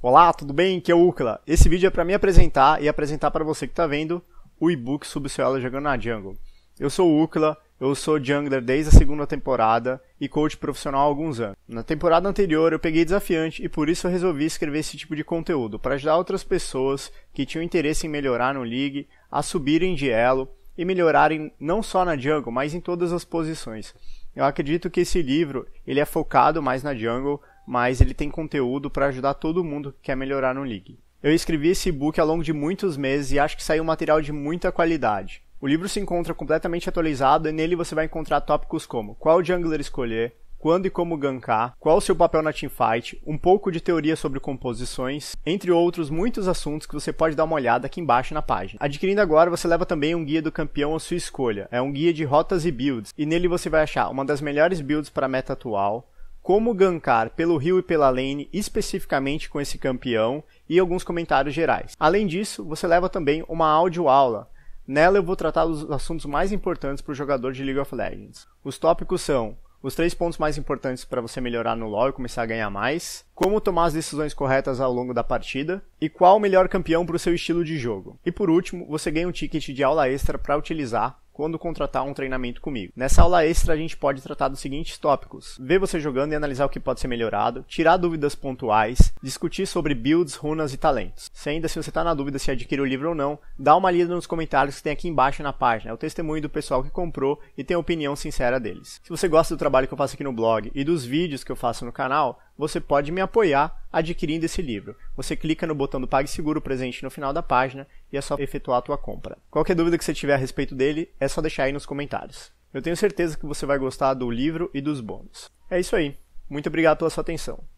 Olá, tudo bem? Aqui é o Ucla. Esse vídeo é para me apresentar e apresentar para você que está vendo o e-book sobre o jogando na Jungle. Eu sou o Ucla, eu sou jungler desde a segunda temporada e coach profissional há alguns anos. Na temporada anterior eu peguei desafiante e por isso eu resolvi escrever esse tipo de conteúdo para ajudar outras pessoas que tinham interesse em melhorar no League, a subirem de elo e melhorarem não só na jungle, mas em todas as posições. Eu acredito que esse livro ele é focado mais na jungle, mas ele tem conteúdo para ajudar todo mundo que quer melhorar no League. Eu escrevi esse book ao longo de muitos meses e acho que saiu um material de muita qualidade. O livro se encontra completamente atualizado e nele você vai encontrar tópicos como qual jungler escolher, quando e como gankar, qual o seu papel na teamfight, um pouco de teoria sobre composições, entre outros muitos assuntos que você pode dar uma olhada aqui embaixo na página. Adquirindo agora, você leva também um guia do campeão à sua escolha. É um guia de rotas e builds, e nele você vai achar uma das melhores builds para a meta atual, como gankar pelo rio e pela lane, especificamente com esse campeão, e alguns comentários gerais. Além disso, você leva também uma audioaula. Nela eu vou tratar dos assuntos mais importantes para o jogador de League of Legends. Os tópicos são os três pontos mais importantes para você melhorar no LoL e começar a ganhar mais, como tomar as decisões corretas ao longo da partida e qual o melhor campeão para o seu estilo de jogo. E por último, você ganha um ticket de aula extra para utilizar quando contratar um treinamento comigo. Nessa aula extra, a gente pode tratar dos seguintes tópicos: ver você jogando e analisar o que pode ser melhorado, tirar dúvidas pontuais, discutir sobre builds, runas e talentos. Se ainda se assim você está na dúvida se adquirir o livro ou não, dá uma lida nos comentários que tem aqui embaixo na página. É o testemunho do pessoal que comprou e tem a opinião sincera deles. Se você gosta do trabalho que eu faço aqui no blog e dos vídeos que eu faço no canal, você pode me apoiar adquirindo esse livro. Você clica no botão do PagSeguro presente no final da página e é só efetuar a tua compra. Qualquer dúvida que você tiver a respeito dele, é só deixar aí nos comentários. Eu tenho certeza que você vai gostar do livro e dos bônus. É isso aí. Muito obrigado pela sua atenção.